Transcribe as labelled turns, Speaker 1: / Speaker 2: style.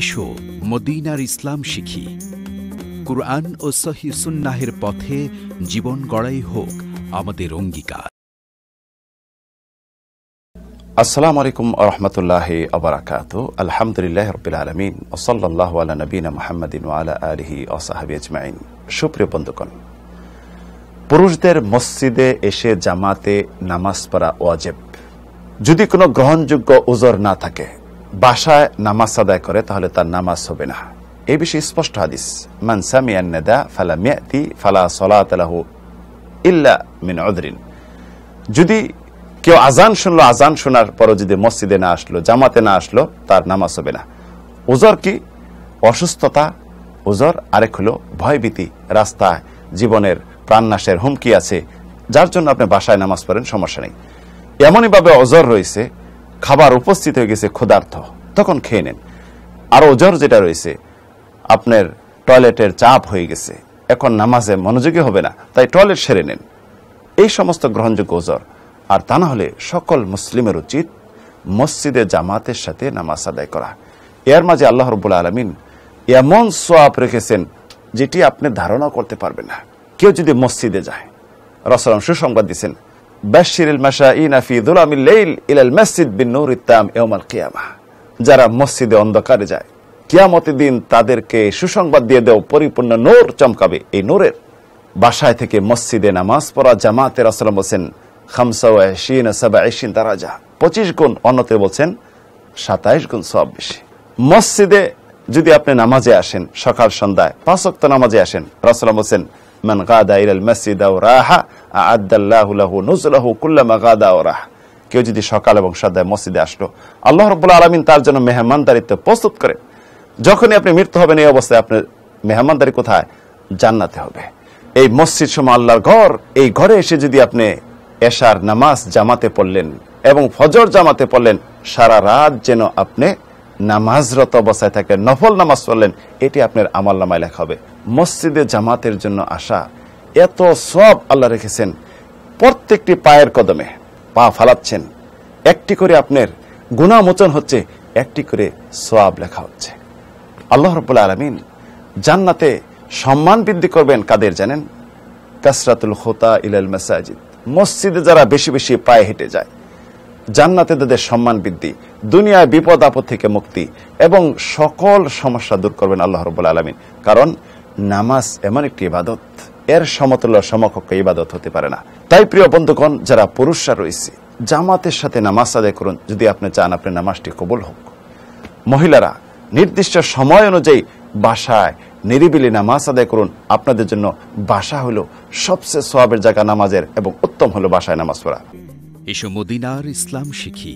Speaker 1: এসো মদিনার ইসলাম শিখি কুরআন ও সহি সুন্নাহের পথে জীবন গড়াই হোক আমাদের অঙ্গীকার আসসালামু আলাইকুম রহমতুল্লাহ আবরাকাত আলহামদুলিল্লাহ রবিল আলমিন ওসল্লাহ আলা নবীনা মোহাম্মদিন আলা আলহি ওসাহাবি আজমাইন সুপ্রিয় বন্ধুগণ পুরুষদের মসজিদে এসে জামাতে নামাজ পড়া ওয়াজেব যদি কোনো গ্রহণযোগ্য ওজর না থাকে বাসায় নামাজ আদায় করে তাহলে তার নামাজ হবে না এই বিষয়ে স্পষ্ট হাদিস মান সামিয়ান নেদা ফালা মিয়াতি ফালা সলাহু ইল্লা মিন অদরিন যদি কেউ আজান শুনলো আজান শোনার পরও যদি মসজিদে না আসলো জামাতে না আসলো তার নামাজ হবে না ওজর কি অসুস্থতা ওজর আরেক হলো ভয়ভীতি রাস্তায় জীবনের প্রাণনাশের হুমকি আছে যার জন্য আপনি বাসায় নামাজ পড়েন সমস্যা নেই এমনইভাবে অজর রয়েছে খাবার উপস্থিত হয়ে গেছে ক্ষুধার্থ তখন খেয়ে নেন আর ওজর যেটা রয়েছে আপনার টয়লেটের চাপ হয়ে গেছে এখন নামাজে মনোযোগী হবে না তাই টয়লেট সেরে নেন এই সমস্ত গ্রহণযোগ্য ওজর আর তা না হলে সকল মুসলিমের উচিত মসজিদে জামাতের সাথে নামাজ আদায় করা এর মাঝে আল্লাহ রবুল্লা আলমিন এমন সোয়াব রেখেছেন যেটি আপনি ধারণা করতে পারবেন না কেউ যদি মসজিদে যায় রসলাম সুসংবাদ দিচ্ছেন বাশিরুল মাশাইনা ফি ইলাল মসজিদ বিন নূর ইয়াউমাল কিয়ামাহ যারা মসজিদে অন্ধকারে যায় কিয়ামতের দিন তাদেরকে সুসংবাদ দিয়ে দেও পরিপূর্ণ নূর চমকাবে এই নূরের বাসায় থেকে মসজিদে নামাজ পড়া জামাতে রাসলাম বলছেন খামসা ওয়াশিন সাবা এশিন পঁচিশ গুণ অন্যতে বলছেন সাতাইশ গুণ সব বেশি মসজিদে যদি আপনি নামাজে আসেন সকাল সন্ধ্যায় পাঁচ অক্ত নামাজে আসেন রাসলাম বলছেন من غاد إلى المسجد أو راح أعد الله له نزله كل ما غاد أو راح কেউ যদি সকাল এবং সদায় মসজিদে আসলো আল্লাহ রবুল্লা আলমিন তার জন্য মেহমানদারিতে প্রস্তুত করে যখনই আপনি মৃত্যু হবেন এই অবস্থায় আপনি মেহমানদারি কোথায় জান্নাতে হবে এই মসজিদ সময় আল্লাহর ঘর এই ঘরে এসে যদি আপনি এশার নামাজ জামাতে পড়লেন এবং ফজর জামাতে পড়লেন সারা রাত যেন আপনি নামাজরত অবস্থায় থাকে নফল নামাজ পড়লেন এটি আপনার আমল নামায় লেখা হবে মসজিদে জামাতের জন্য আসা এত সব আল্লাহ রেখেছেন প্রত্যেকটি পায়ের কদমে পা ফালাচ্ছেন একটি করে আপনার গুণামোচন হচ্ছে একটি করে সোয়াব লেখা হচ্ছে আল্লাহ রব আলমিন জান্নাতে সম্মান বৃদ্ধি করবেন কাদের জানেন কাসরাতুল হোতা ইলাল মাসাজিদ মসজিদে যারা বেশি বেশি পায়ে হেঁটে যায় জান্নাতে তাদের সম্মান বৃদ্ধি দুনিয়ায় বিপদ আপদ থেকে মুক্তি এবং সকল সমস্যা দূর করবেন আল্লাহ রবুল্লা আলমিন কারণ নামাজ এমন একটি ইবাদত এর সমতুল্য সমকক্ষ ইবাদত হতে পারে না তাই প্রিয় বন্ধুগণ যারা পুরুষরা রয়েছে জামাতের সাথে নামাজ আদায় করুন যদি আপনি চান আপনি নামাজটি কবুল হোক মহিলারা নির্দিষ্ট সময় অনুযায়ী বাসায় নিরিবিলি নামাজ আদায় করুন আপনাদের জন্য বাসা হলো সবচেয়ে সোয়াবের জায়গা নামাজের এবং উত্তম হলো বাসায় নামাজ পড়া এসো মদিনার ইসলাম শিখি